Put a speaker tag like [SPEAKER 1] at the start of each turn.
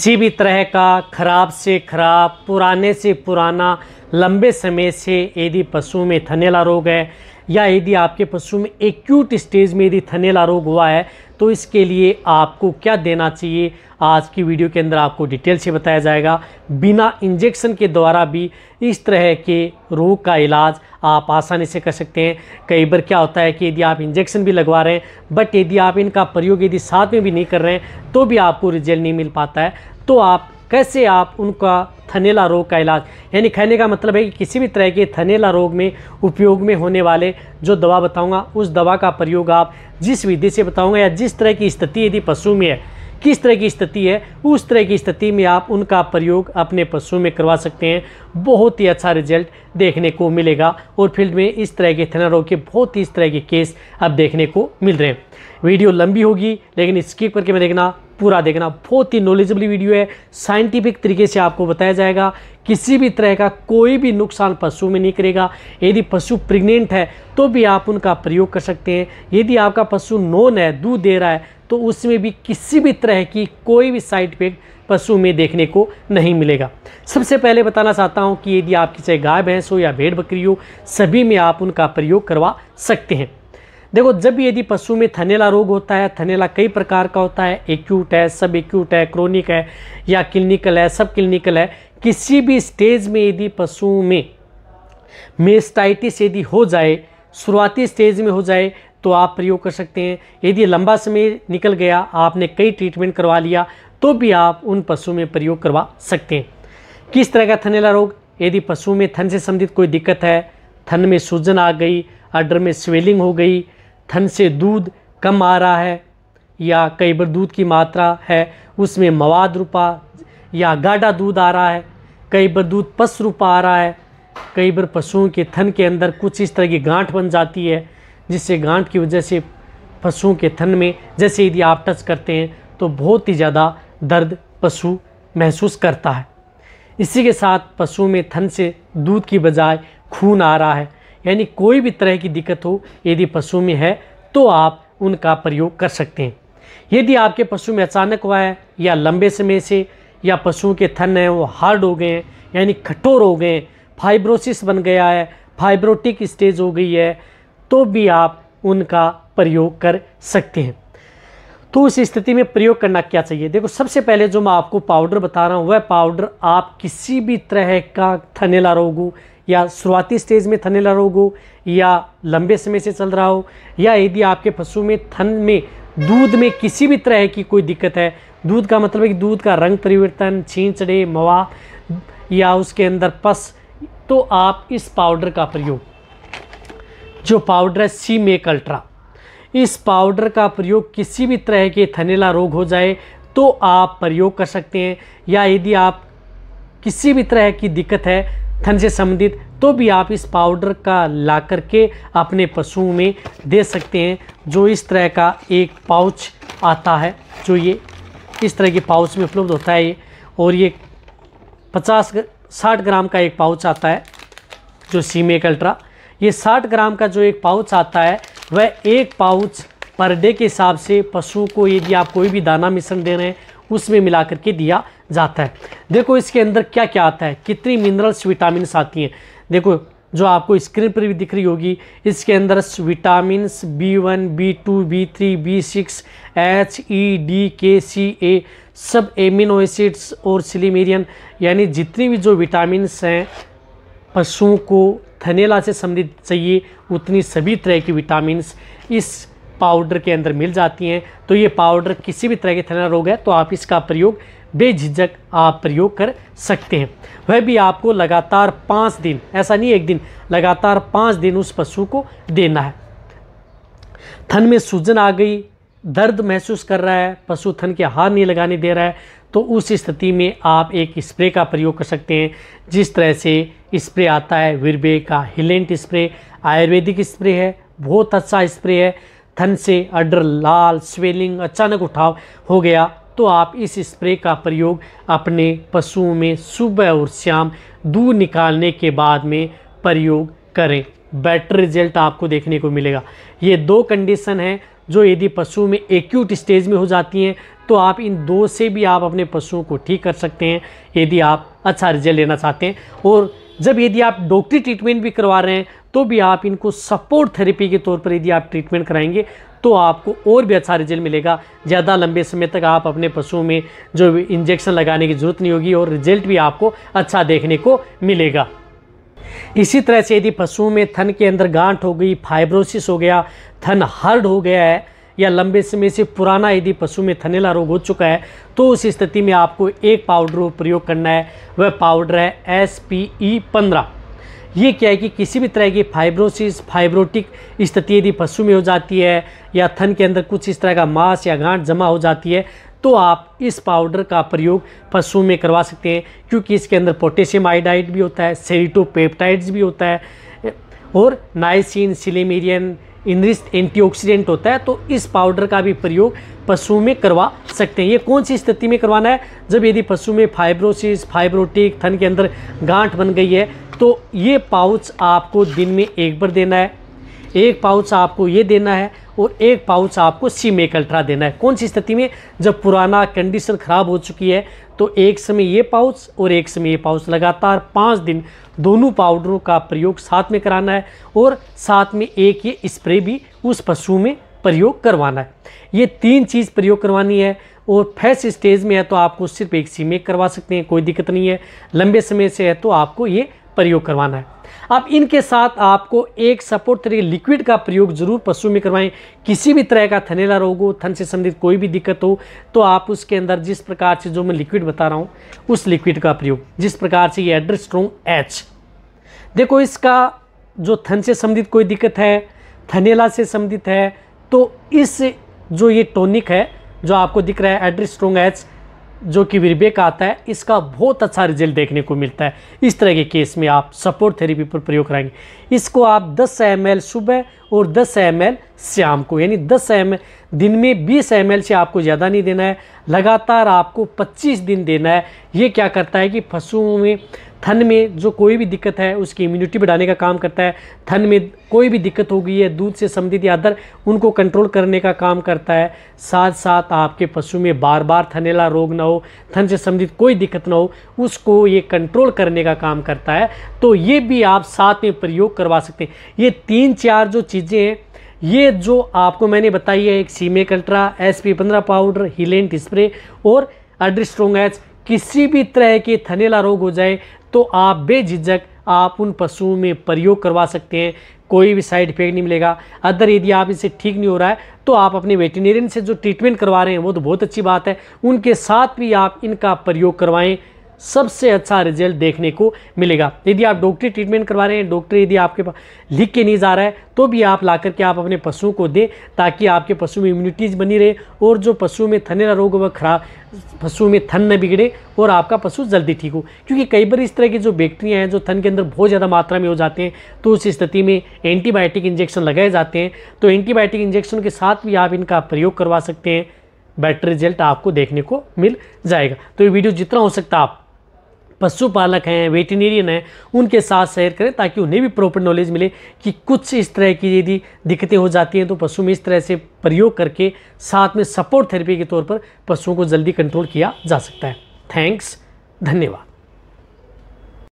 [SPEAKER 1] किसी भी तरह का खराब से खराब पुराने से पुराना लंबे समय से यदि पशु में थनेला रोग है या यदि आपके पशु में एक्यूट स्टेज में यदि थनेला रोग हुआ है तो इसके लिए आपको क्या देना चाहिए आज की वीडियो के अंदर आपको डिटेल से बताया जाएगा बिना इंजेक्शन के द्वारा भी इस तरह के रोग का इलाज आप आसानी से कर सकते हैं कई बार क्या होता है कि यदि आप इंजेक्शन भी लगवा रहे हैं बट यदि आप इनका प्रयोग यदि साथ में भी नहीं कर रहे हैं तो भी आपको रिजल्ट नहीं मिल पाता है तो आप कैसे आप उनका थनेला रोग का इलाज यानी कहने का मतलब है कि किसी भी तरह के थनेला रोग में उपयोग में होने वाले जो दवा बताऊंगा उस दवा का प्रयोग आप जिस विधि से बताऊंगा या जिस तरह की स्थिति यदि पशु में है किस तरह की स्थिति है उस तरह की स्थिति में आप उनका प्रयोग अपने पशु में करवा सकते हैं बहुत ही अच्छा रिजल्ट देखने को मिलेगा और फील्ड में इस तरह के थनेला रोग के बहुत ही इस तरह के केस अब देखने को मिल रहे हैं वीडियो लंबी होगी लेकिन स्किप करके मैं देखना पूरा देखना बहुत ही नॉलेजेबल वीडियो है साइंटिफिक तरीके से आपको बताया जाएगा किसी भी तरह का कोई भी नुकसान पशु में नहीं करेगा यदि पशु प्रेग्नेंट है तो भी आप उनका प्रयोग कर सकते हैं यदि आपका पशु नॉन है दूध दे रहा है तो उसमें भी किसी भी तरह की कोई भी साइड इफेक्ट पशु में देखने को नहीं मिलेगा सबसे पहले बताना चाहता हूँ कि यदि आपकी चाहे गाय भैंस हो या भेड़ बकरी हो सभी में आप उनका प्रयोग करवा सकते हैं देखो जब यदि पशु में थनेला रोग होता है थनेला कई प्रकार का होता है एक्यूट है सब एक्यूट है क्रोनिक है या क्लिनिकल है सब क्लिनिकल है किसी भी स्टेज में यदि पशु में मेस्टाइटिस यदि हो जाए शुरुआती स्टेज में हो जाए तो आप प्रयोग कर सकते हैं यदि लंबा समय निकल गया आपने कई ट्रीटमेंट करवा लिया तो भी आप उन पशु में प्रयोग करवा सकते हैं किस तरह का थनेला रोग यदि पशु में थन से संबंधित कोई दिक्कत है थन में सूजन आ गई अडर में स्वेलिंग हो गई थन से दूध कम आ रहा है या कई बार दूध की मात्रा है उसमें मवाद रूपा या गाढ़ा दूध आ रहा है कई बार दूध पस रूपा आ रहा है कई बार पशुओं के थन के अंदर कुछ इस तरह की गांठ बन जाती है जिससे गांठ की वजह से पशुओं के थन में जैसे यदि आप टच करते हैं तो बहुत ही ज़्यादा दर्द पशु महसूस करता है इसी के साथ पशु में थन से दूध की बजाय खून आ रहा है यानी कोई भी तरह की दिक्कत हो यदि पशु में है तो आप उनका प्रयोग कर सकते हैं यदि आपके पशु में अचानक हुआ है या लंबे समय से या पशुओं के थन हैं वो हार्ड हो गए हैं यानी कठोर हो गए फाइब्रोसिस बन गया है फाइब्रोटिक स्टेज हो गई है तो भी आप उनका प्रयोग कर सकते हैं तो उस स्थिति में प्रयोग करना क्या चाहिए देखो सबसे पहले जो मैं आपको पाउडर बता रहा हूँ वह पाउडर आप किसी भी तरह का थनेला रोग हो या शुरुआती स्टेज में थनेला रोग हो या लंबे समय से चल रहा हो या यदि आपके पशु में थन में दूध में किसी भी तरह की कोई दिक्कत है दूध का मतलब है कि दूध का रंग परिवर्तन छींचड़े मवा या उसके अंदर पस तो आप इस पाउडर का प्रयोग जो पाउडर है सी मेक अल्ट्रा इस पाउडर का प्रयोग किसी भी तरह के थनेला रोग हो जाए तो आप प्रयोग कर सकते हैं या यदि आप किसी भी तरह की दिक्कत है थन से संबंधित तो भी आप इस पाउडर का ला करके अपने पशुओं में दे सकते हैं जो इस तरह का एक पाउच आता है जो ये इस तरह के पाउच में उपलब्ध होता है ये और ये पचास साठ ग्राम का एक पाउच आता है जो सीमेक अल्ट्रा ये साठ ग्राम का जो एक पाउच आता है वह एक पाउच पर डे के हिसाब से पशुओं को यदि आप कोई भी दाना मिश्रण दे रहे हैं उसमें मिला करके दिया जाता है देखो इसके अंदर क्या क्या आता है कितनी मिनरल्स विटामिन्स आती हैं देखो जो आपको स्क्रीन पर भी दिख रही होगी इसके अंदर vitamin B one B two B three B six H E D K C ए सब एमिनो एसिड्स और सिलीमेरियन यानी जितनी भी जो विटामिन हैं पशुओं को थनेला से संबंधित चाहिए उतनी सभी तरह की विटामिन इस पाउडर के अंदर मिल जाती हैं तो ये पाउडर किसी भी तरह के थनेला रोग है तो आप इसका प्रयोग बेझिझक आप प्रयोग कर सकते हैं वह भी आपको लगातार पाँच दिन ऐसा नहीं एक दिन लगातार पाँच दिन उस पशु को देना है थन में सूजन आ गई दर्द महसूस कर रहा है पशु थन के हार नहीं लगाने दे रहा है तो उस स्थिति में आप एक स्प्रे का प्रयोग कर सकते हैं जिस तरह से स्प्रे आता है विरबे का हिलेंट स्प्रे आयुर्वेदिक स्प्रे है बहुत अच्छा स्प्रे है थन से अडर लाल स्वेलिंग अचानक उठाव हो गया तो आप इस स्प्रे का प्रयोग अपने पशुओं में सुबह और शाम दूध निकालने के बाद में प्रयोग करें बेटर रिजल्ट आपको देखने को मिलेगा ये दो कंडीशन हैं जो यदि पशु में एक्यूट स्टेज में हो जाती हैं तो आप इन दो से भी आप अपने पशुओं को ठीक कर सकते हैं यदि आप अच्छा रिजल्ट लेना चाहते हैं और जब यदि आप डॉक्टरी ट्रीटमेंट भी करवा रहे हैं तो भी आप इनको सपोर्ट थेरेपी के तौर पर यदि आप ट्रीटमेंट कराएंगे तो आपको और भी अच्छा रिजल्ट मिलेगा ज़्यादा लंबे समय तक आप अपने पशुओं में जो इंजेक्शन लगाने की ज़रूरत नहीं होगी और रिजल्ट भी आपको अच्छा देखने को मिलेगा इसी तरह से यदि पशुओं में थन के अंदर गांठ हो गई फाइब्रोसिस हो गया थन हर्ड हो गया है या लंबे समय से पुराना यदि पशु में थनेला रोग हो चुका है तो उस स्थिति में आपको एक पाउडर प्रयोग करना है वह पाउडर है एस पी ई पंद्रह ये क्या है कि किसी भी तरह की फाइब्रोसिस फाइब्रोटिक स्थिति यदि पशु में हो जाती है या थन के अंदर कुछ इस तरह का मांस या गांठ जमा हो जाती है तो आप इस पाउडर का प्रयोग पशु में करवा सकते हैं क्योंकि इसके अंदर पोटेशियम आयोडाइड भी होता है सेरिटोपेप्टाइड्स भी होता है और नाइसिन सिलेमेरियन इनरिस्ट एंटीऑक्सीडेंट होता है तो इस पाउडर का भी प्रयोग पशु में करवा सकते हैं ये कौन सी स्थिति में करवाना है जब यदि पशु में फाइब्रोसिस फाइब्रोटिक थन के अंदर गांठ बन गई है तो ये पाउच आपको दिन में एक बार देना है एक पाउच आपको ये देना है और एक पाउच आपको सीमेक अल्ट्रा देना है कौन सी स्थिति में जब पुराना कंडीशन ख़राब हो चुकी है तो एक समय ये पाउच और एक समय ये पाउच लगातार पाँच दिन दोनों पाउडरों का प्रयोग साथ में कराना है और साथ में एक ये स्प्रे भी उस पशु में प्रयोग करवाना है ये तीन चीज़ प्रयोग करवानी है और फर्स्ट स्टेज में है तो आपको सिर्फ एक सीमेक करवा सकते हैं कोई दिक्कत नहीं है लंबे समय से है तो आपको ये प्रयोग करवाना है अब इनके साथ आपको एक सपोर्ट तरीके लिक्विड का प्रयोग जरूर पशु में करवाएं किसी भी तरह का थनेला रोग हो थन से संबंधित कोई भी दिक्कत हो तो आप उसके अंदर जिस प्रकार से जो मैं लिक्विड बता रहा हूँ उस लिक्विड का प्रयोग जिस प्रकार से ये एड्रेस स्ट्रोंग एच देखो इसका जो थन से संबंधित कोई दिक्कत है थनेला से संबंधित है तो इस जो ये टॉनिक है जो आपको दिख रहा है एड्रेस स्ट्रोंग एच जो कि विरबे का आता है इसका बहुत अच्छा रिजल्ट देखने को मिलता है इस तरह के केस में आप सपोर्ट थेरेपी पर प्रयोग कराएंगे इसको आप 10 एम सुबह और 10 एम शाम को यानी 10 एम दिन में 20 एम से आपको ज़्यादा नहीं देना है लगातार आपको 25 दिन देना है ये क्या करता है कि पशुओं में थन में जो कोई भी दिक्कत है उसकी इम्यूनिटी बढ़ाने का काम करता है थन में कोई भी दिक्कत हो गई है दूध से संबंधित या अदर उनको कंट्रोल करने का काम करता है साथ साथ आपके पशु में बार बार थनेला रोग ना हो थन से संबंधित कोई दिक्कत ना हो उसको ये कंट्रोल करने का काम करता है तो ये भी आप साथ में प्रयोग करवा सकते हैं ये तीन चार जो चीज़ें हैं ये जो आपको मैंने बताई है एक सीमे कल्ट्रा एस पी पंद्रह पाउडर हिलेंट स्प्रे और अड्रिस्ट्रोंग एच किसी भी तरह के थनेला रोग हो जाए तो आप बेझिझक आप उन पशुओं में प्रयोग करवा सकते हैं कोई भी साइड इफेक्ट नहीं मिलेगा अदर यदि आप इससे ठीक नहीं हो रहा है तो आप अपने वेटनेरियन से जो ट्रीटमेंट करवा रहे हैं वो तो बहुत अच्छी बात है उनके साथ भी आप इनका प्रयोग करवाएं सबसे अच्छा रिजल्ट देखने को मिलेगा यदि आप डॉक्टरी ट्रीटमेंट करवा रहे हैं डॉक्टर यदि आपके पास लिख के नहीं जा रहा है तो भी आप ला करके आप अपने पशुओं को दें ताकि आपके पशु में इम्यूनिटीज़ बनी रहे और जो पशुओं में थनेरा रोग वह खराब पशुओं में थन न बिगड़े और आपका पशु जल्दी ठीक हो क्योंकि कई बार इस तरह के जो बैक्टीरिया हैं जो थन के अंदर बहुत ज़्यादा मात्रा में हो जाते हैं तो उस स्थिति में एंटीबायोटिक इंजेक्शन लगाए जाते हैं तो एंटीबायोटिक इंजेक्शन के साथ भी आप इनका प्रयोग करवा सकते हैं बेटर रिजल्ट आपको देखने को मिल जाएगा तो ये वीडियो जितना हो सकता आप पशुपालक हैं वेटनेरियन हैं उनके साथ शेयर करें ताकि उन्हें भी प्रॉपर नॉलेज मिले कि कुछ इस तरह की यदि दिक्कतें हो जाती हैं तो पशु में इस तरह से प्रयोग करके साथ में सपोर्ट थेरेपी के तौर पर पशुओं को जल्दी कंट्रोल किया जा सकता है थैंक्स धन्यवाद